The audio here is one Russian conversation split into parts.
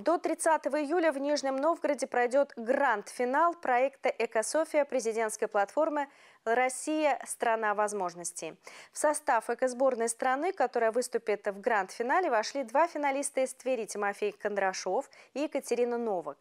До 30 июля в Нижнем Новгороде пройдет гранд-финал проекта «Экософия» президентской платформы «Россия. Страна возможностей». В состав экосборной страны, которая выступит в гранд-финале, вошли два финалиста из Твери – Тимофей Кондрашов и Екатерина Новак.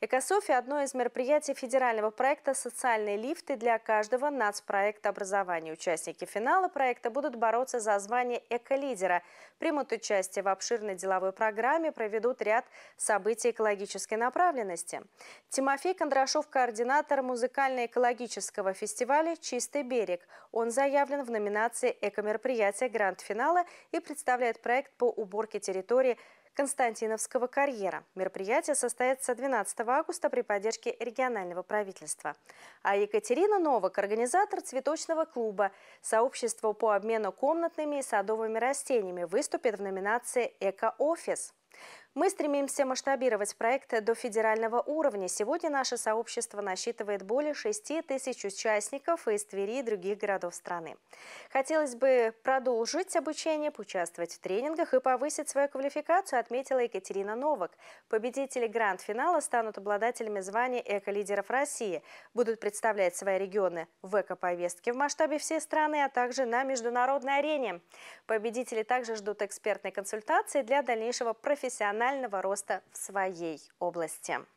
Экософия – одно из мероприятий федерального проекта «Социальные лифты» для каждого нацпроекта образования. Участники финала проекта будут бороться за звание эколидера, примут участие в обширной деловой программе, проведут ряд событий экологической направленности. Тимофей Кондрашов – координатор музыкально-экологического фестиваля «Чистый берег». Он заявлен в номинации «Экомероприятие гранд-финала» и представляет проект по уборке территории Константиновского карьера. Мероприятие состоится 12 августа при поддержке регионального правительства. А Екатерина Новак – организатор цветочного клуба. Сообщество по обмену комнатными и садовыми растениями выступит в номинации «Эко-офис». Мы стремимся масштабировать проект до федерального уровня. Сегодня наше сообщество насчитывает более 6 тысяч участников из Твери и других городов страны. Хотелось бы продолжить обучение, поучаствовать в тренингах и повысить свою квалификацию, отметила Екатерина Новак. Победители гранд-финала станут обладателями звания эко-лидеров России, будут представлять свои регионы в эко-повестке в масштабе всей страны, а также на международной арене. Победители также ждут экспертной консультации для дальнейшего профессионального регионального роста в своей области.